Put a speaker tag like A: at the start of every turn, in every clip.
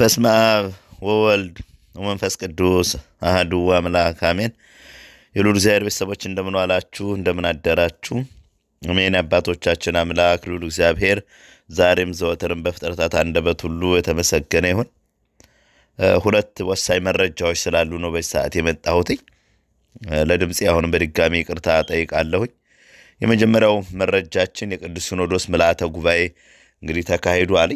A: በስመ አብ ወወልድ ወመንፈስ ቅዱስ አህዱ አምላክ አሜን። የሉ እግዚአብሔር ቤተሰቦች እንደምን ዋላችሁ? እንደምን አደራችሁ? አሜን። አባቶቻችን አምላክ ሉሉ እግዚአብሔር ዛሬም ዘወትርም በፍጥረታት አንደበት ሁሉ የተመሰገነ ይሁን። ሁለት ወሳኝ መረጃዎች ስላሉ ነው በዚህ ሰዓት የመጣሁትኝ። ለድምፅ አሁንም በድጋሚ ይቅርታ ጠይቃለሁኝ። የመጀመሪያው መረጃችን የቅዱስ ሲኖዶስ ምልአተ ጉባኤ እንግዲህ ተካሂዷል።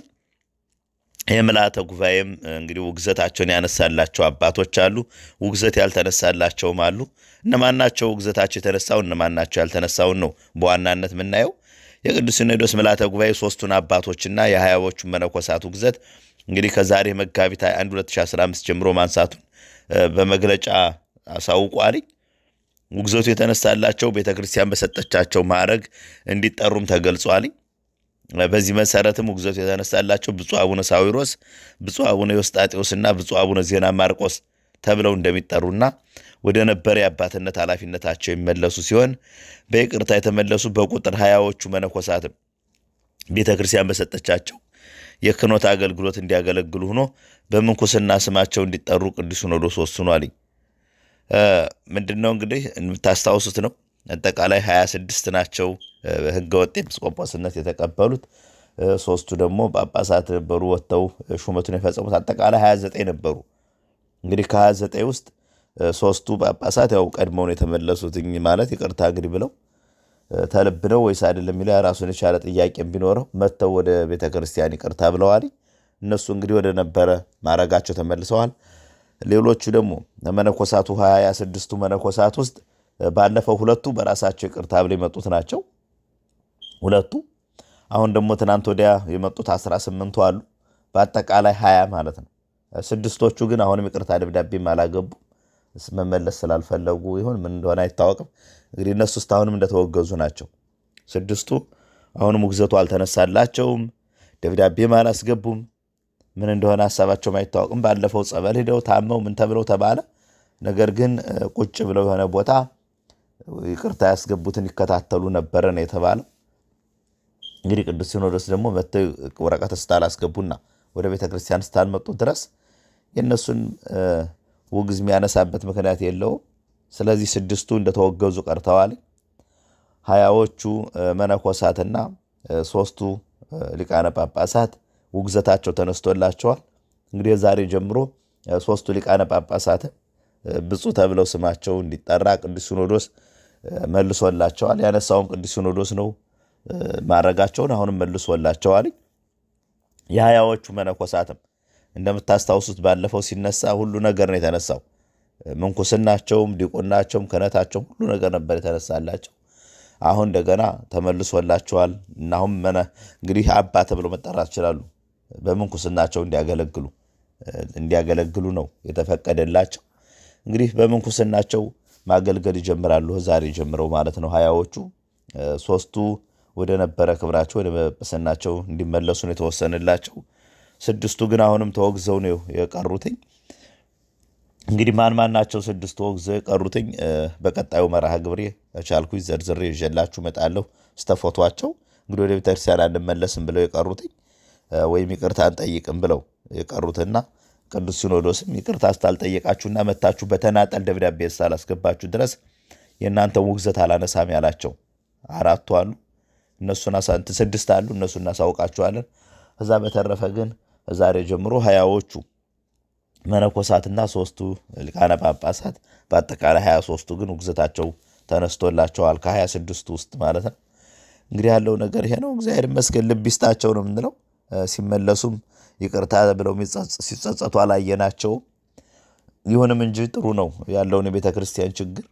A: የምልዓተ ጉባኤም እንግዲህ ውግዘታቸውን ያነሳላቸው አባቶች አሉ። ውግዘት ያልተነሳላቸውም አሉ። እነማናቸው ውግዘታቸው የተነሳው እነማናቸው ያልተነሳውን ነው በዋናነት የምናየው። የቅዱስ ሲኖዶስ ምልዓተ ጉባኤ ሶስቱን አባቶችና የሀያዎቹ መነኮሳት ውግዘት እንግዲህ ከዛሬ መጋቢት 21 2015 ጀምሮ ማንሳቱን በመግለጫ አሳውቋልኝ። ውግዘቱ የተነሳላቸው ቤተ ክርስቲያን በሰጠቻቸው ማዕረግ እንዲጠሩም ተገልጿልኝ። በዚህ መሰረትም ውግዘቱ የተነሳላቸው ብፁዕ አቡነ ሳዊሮስ፣ ብፁዕ አቡነ ዮስጣጤዎስና ብፁዕ አቡነ ዜና ማርቆስ ተብለው እንደሚጠሩና ወደ ነበረ የአባትነት ኃላፊነታቸው የሚመለሱ ሲሆን በይቅርታ የተመለሱ በቁጥር ሀያዎቹ መነኮሳትም ቤተ ክርስቲያን በሰጠቻቸው የክኖት አገልግሎት እንዲያገለግሉ ሆኖ በምንኩስና ስማቸው እንዲጠሩ ቅዱስ ሲኖዶስ ወስኗል። ምንድን ነው እንግዲህ የምታስታውሱት ነው። አጠቃላይ 26 ናቸው ህገወጥ ኤጲስቆጶስነት የተቀበሉት። ሶስቱ ደግሞ ጳጳሳት ነበሩ፣ ወጥተው ሹመቱን የፈጸሙት። አጠቃላይ 29 ነበሩ። እንግዲህ ከ29 ውስጥ ሶስቱ ጳጳሳት ያው ቀድመውን የተመለሱት ማለት ይቅርታ እንግዲህ ብለው ተልብ ነው ወይስ አይደለም የሚለው የራሱን የቻለ ጥያቄ ቢኖረው መጥተው ወደ ቤተ ክርስቲያን ይቅርታ ብለዋል። እነሱ እንግዲህ ወደ ነበረ ማረጋቸው ተመልሰዋል። ሌሎቹ ደግሞ መነኮሳቱ 26ቱ መነኮሳት ውስጥ ባለፈው ሁለቱ በራሳቸው ይቅርታ ብለው የመጡት ናቸው ሁለቱ። አሁን ደግሞ ትናንት ወዲያ የመጡት 18ቱ አሉ። በአጠቃላይ 20 ማለት ነው። ስድስቶቹ ግን አሁንም ይቅርታ ደብዳቤም አላገቡ መመለስ ስላልፈለጉ ይሁን ምን እንደሆነ አይታወቅም። እንግዲህ እነሱ አሁንም እንደተወገዙ ናቸው። ስድስቱ አሁንም ውግዘቱ አልተነሳላቸውም፣ ደብዳቤም አላስገቡም። ምን እንደሆነ ሀሳባቸውም አይታወቅም። ባለፈው ጸበል ሄደው ታመው ምን ተብለው ተባለ። ነገር ግን ቁጭ ብለው የሆነ ቦታ ይቅርታ ያስገቡትን ይከታተሉ ነበረ ነው የተባለው። እንግዲህ ቅዱስ ሲኖዶስ ደግሞ መተው ወረቀት እስካላስገቡና ወደ ቤተ ክርስቲያን እስካልመጡ ድረስ የእነሱን ውግዝ የሚያነሳበት ምክንያት የለውም። ስለዚህ ስድስቱ እንደተወገዙ ቀርተዋል። ሀያዎቹ መነኮሳትና ሶስቱ ሊቃነ ጳጳሳት ውግዘታቸው ተነስቶላቸዋል። እንግዲህ ዛሬ ጀምሮ ሶስቱ ሊቃነ ጳጳሳት ብፁ ተብለው ስማቸው እንዲጠራ ቅዱስ ሲኖዶስ መልሶላቸዋል። ያነሳውም ቅዱስ ሲኖዶስ ነው ማድረጋቸውን አሁንም መልሶላቸዋል። የሀያዎቹ መነኮሳትም እንደምታስታውሱት ባለፈው ሲነሳ ሁሉ ነገር ነው የተነሳው። ምንኩስናቸውም፣ ዲቁናቸውም፣ ክህነታቸውም ሁሉ ነገር ነበር የተነሳላቸው። አሁን እንደገና ተመልሶላቸዋል እናሁም አሁን እንግዲህ አባ ተብለው መጠራት ይችላሉ። በምንኩስናቸው እንዲያገለግሉ እንዲያገለግሉ ነው የተፈቀደላቸው። እንግዲህ በምንኩስናቸው ማገልገል ይጀምራሉ። ዛሬ ጀምረው ማለት ነው። ሀያዎቹ ሶስቱ ወደ ነበረ ክብራቸው ወደ ጵጵስናቸው እንዲመለሱ ነው የተወሰነላቸው። ስድስቱ ግን አሁንም ተወግዘው ነው የቀሩትኝ። እንግዲህ ማን ማን ናቸው ስድስቱ ተወግዘው የቀሩትኝ? በቀጣዩ መርሃ ግብሬ ቻልኩኝ ዘርዝሬ ይዤላችሁ እመጣለሁ። ስተፎቷቸው እንግዲህ ወደ ቤተክርስቲያን አንመለስም ብለው የቀሩትኝ ወይም ይቅርታ አንጠይቅም ብለው የቀሩትና ቅዱስ ሲኖዶስም ይቅርታ ስታልጠየቃችሁና መታችሁ በተናጠል ደብዳቤ ስታላስገባችሁ ድረስ የእናንተ ውግዘት አላነሳም ያላቸው አራቱ አሉ። እነሱን ስድስት አሉ። እነሱ እናሳውቃችኋለን። እዛ በተረፈ ግን ዛሬ ጀምሮ ሀያዎቹ መነኮሳትና ሶስቱ ሊቃነ ጳጳሳት በአጠቃላይ ሀያ ሶስቱ ግን ውግዘታቸው ተነስቶላቸዋል። ከሀያ ስድስቱ ውስጥ ማለት ነው። እንግዲህ ያለው ነገር ይሄ ነው። እግዚአብሔር ይመስገን ልብ ይስጣቸው ነው የምንለው ሲመለሱም ይቅርታ ብለው ሲጸጸቱ አላየናቸው። ይሁንም እንጂ ጥሩ ነው ያለውን የቤተ ክርስቲያን ችግር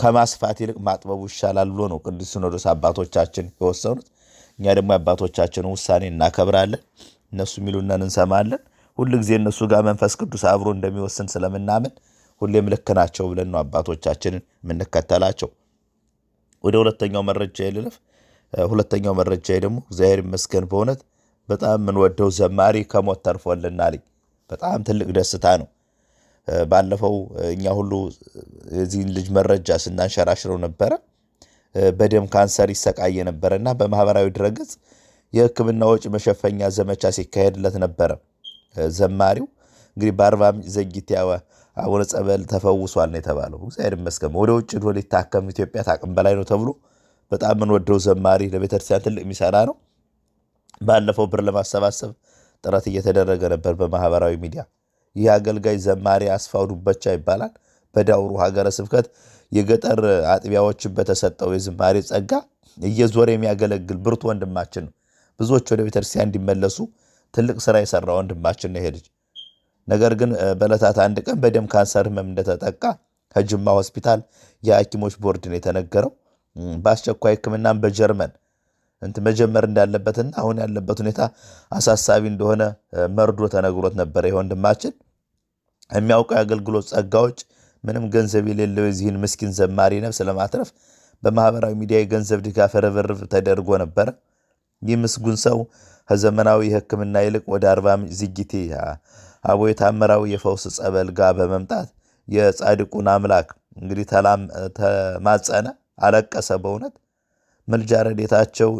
A: ከማስፋት ይልቅ ማጥበቡ ይሻላል ብሎ ነው ቅዱስ ሲኖዶስ አባቶቻችን የወሰኑት። እኛ ደግሞ የአባቶቻችን ውሳኔ እናከብራለን፣ እነሱ የሚሉንን እንሰማለን። ጊዜ እነሱ ጋር መንፈስ ቅዱስ አብሮ እንደሚወስን ስለምናምን ሁሌም ልክ ናቸው ብለን ነው አባቶቻችንን የምንከተላቸው። ወደ ሁለተኛው መረጃ ልለፍ። ሁለተኛው መረጃ ደግሞ እግዚአብሔር ይመስገን በእውነት በጣም የምንወደው ዘማሪ ከሞት ተርፎልናል። በጣም ትልቅ ደስታ ነው። ባለፈው እኛ ሁሉ የዚህን ልጅ መረጃ ስናንሸራሽረው ነበረ። በደም ካንሰር ይሰቃየ ነበረ እና በማህበራዊ ድረገጽ የሕክምና ወጪ መሸፈኛ ዘመቻ ሲካሄድለት ነበረ። ዘማሪው እንግዲህ በአርባ ዘጊት አቡነ ጸበል ተፈውሷል ነው የተባለው። እግዚአብሔር ይመስገን። ወደ ውጭ ሊታከም ኢትዮጵያ ታቅም በላይ ነው ተብሎ በጣም የምንወደው ዘማሪ ለቤተክርስቲያን ትልቅ የሚሰራ ነው። ባለፈው ብር ለማሰባሰብ ጥረት እየተደረገ ነበር በማህበራዊ ሚዲያ። ይህ አገልጋይ ዘማሪ አስፋው ዱበቻ ይባላል። በዳውሩ ሀገረ ስብከት የገጠር አጥቢያዎችን በተሰጠው የዝማሬ ጸጋ እየዞረ የሚያገለግል ብርቱ ወንድማችን ነው። ብዙዎች ወደ ቤተክርስቲያን እንዲመለሱ ትልቅ ስራ የሰራ ወንድማችን ነው ይሄ ልጅ። ነገር ግን በዕለታት አንድ ቀን በደም ካንሰር ህመም እንደተጠቃ ከጅማ ሆስፒታል የሐኪሞች ቦርድን የተነገረው። በአስቸኳይ ሕክምናም በጀርመን መጀመር እንዳለበትና አሁን ያለበት ሁኔታ አሳሳቢ እንደሆነ መርዶ ተነግሮት ነበረ። የወንድማችን የሚያውቀው የአገልግሎት ጸጋዎች ምንም ገንዘብ የሌለው የዚህን ምስኪን ዘማሪ ነፍስ ለማትረፍ በማህበራዊ ሚዲያ የገንዘብ ድጋፍ ርብርብ ተደርጎ ነበረ። ይህ ምስጉን ሰው ከዘመናዊ ሕክምና ይልቅ ወደ አርባ ምንጭ ዝጊቴ አቦ የፈውስ ጸበል ጋር በመምጣት የጻድቁን አምላክ እንግዲህ ተማጸነ፣ አለቀሰ በእውነት ምልጃ ረዴታቸው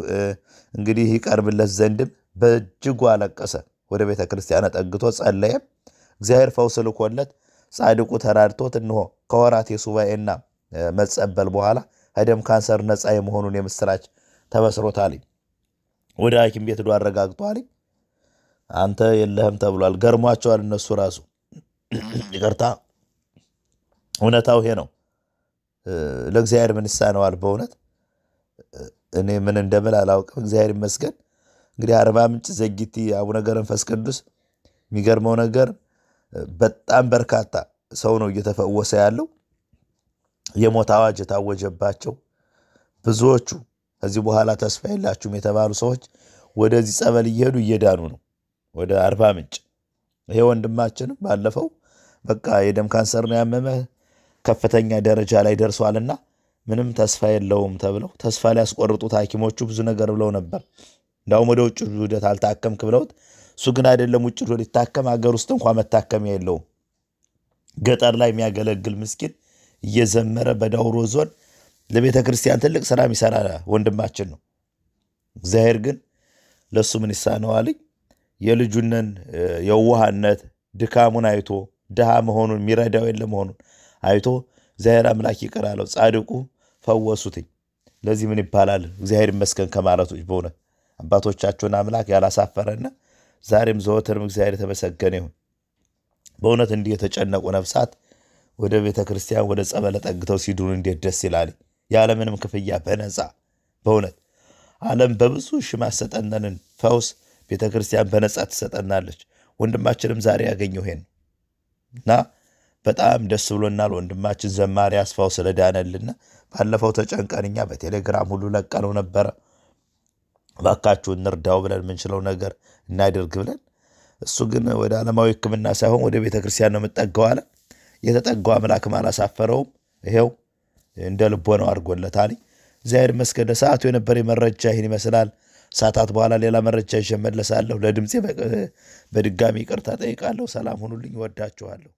A: እንግዲህ ይቀርብለት ዘንድም በእጅጉ አለቀሰ። ወደ ቤተ ክርስቲያን ጠግቶ ጸለየ። እግዚአብሔር ፈውስ ልኮለት ጻድቁ ተራድቶት እንሆ ከወራት የሱባኤና መጸበል በኋላ ከደም ካንሰር ነፃ የመሆኑን የምስራች ተበስሮታል። ወደ ሐኪም ቤት ዶ አረጋግጧል። አንተ የለህም ተብሏል። ገርሟቸዋል እነሱ ራሱ ይቅርታ፣ እውነታው ይሄ ነው። ለእግዚአብሔር ምን ይሳነዋል በእውነት እኔ ምን እንደምል አላውቅም። እግዚአብሔር ይመስገን። እንግዲህ አርባ ምንጭ ዘጊቲ አቡነ ገብረመንፈስ ቅዱስ የሚገርመው ነገር በጣም በርካታ ሰው ነው እየተፈወሰ ያለው። የሞት አዋጅ የታወጀባቸው ብዙዎቹ ከዚህ በኋላ ተስፋ የላችሁም የተባሉ ሰዎች ወደዚህ ጸበል እየሄዱ እየዳኑ ነው፣ ወደ አርባ ምንጭ። ይሄ ወንድማችንም ባለፈው በቃ የደም ካንሰር ነው ያመመ ከፍተኛ ደረጃ ላይ ደርሷልና ምንም ተስፋ የለውም ተብለው ተስፋ ሊያስቆርጡት ሐኪሞቹ ብዙ ነገር ብለው ነበር። እንዳውም ወደ ውጭ ውደት አልታከምክ ብለውት እሱ ግን አይደለም ውጭ ሂዶ ሊታከም ሀገር ውስጥ እንኳ መታከሚያ የለውም። ገጠር ላይ የሚያገለግል ምስኪን እየዘመረ በዳውሮ ዞን ለቤተ ክርስቲያን ትልቅ ስራ የሚሰራ ወንድማችን ነው። እግዚአብሔር ግን ለእሱ ምን አለኝ። የልጁነን የዋህነት ድካሙን አይቶ ድሃ መሆኑን የሚረዳው የለ መሆኑን አይቶ እግዚአብሔር አምላክ ይቅር አለው ጻድቁ ፈወሱትኝ። ለዚህ ምን ይባላል? እግዚአብሔር ይመስገን ከማለት በሆነ በእውነት አባቶቻቸውን አምላክ ያላሳፈረና ዛሬም ዘወትርም እግዚአብሔር የተመሰገነ ይሁን። በእውነት እንዲህ የተጨነቁ ነፍሳት ወደ ቤተ ክርስቲያን ወደ ጸበለ ጠግተው ሲድኑ እንዴት ደስ ይላል! ያለምንም ክፍያ በነፃ በእውነት ዓለም በብዙ ሽማሰጠነንን ፈውስ ቤተ ክርስቲያን በነፃ ትሰጠናለች። ወንድማችንም ዛሬ ያገኘው ይሄን እና በጣም ደስ ብሎናል። ወንድማችን ዘማሪ አስፋው ስለዳነልና ባለፈው ተጨንቀን እኛ በቴሌግራም ሁሉ ለቀነው ነበረ። ባካችሁ እንርዳው ብለን የምንችለው ነገር እናደርግ ብለን እሱ ግን ወደ ዓለማዊ ሕክምና ሳይሆን ወደ ቤተ ክርስቲያን ነው የምጠገው አለ። የተጠጋው አምላክም አላሳፈረውም። ይሄው እንደ ልቦ ነው አድርጎለታል። እግዚአብሔር ይመስገን። ሰዓቱ የነበረ መረጃ ይህን ይመስላል። ሰዓታት በኋላ ሌላ መረጃ ይዤ እመለሳለሁ። ለድምፄ በድጋሚ ይቅርታ ጠይቃለሁ። ሰላም ሁኑልኝ። ወዳችኋለሁ።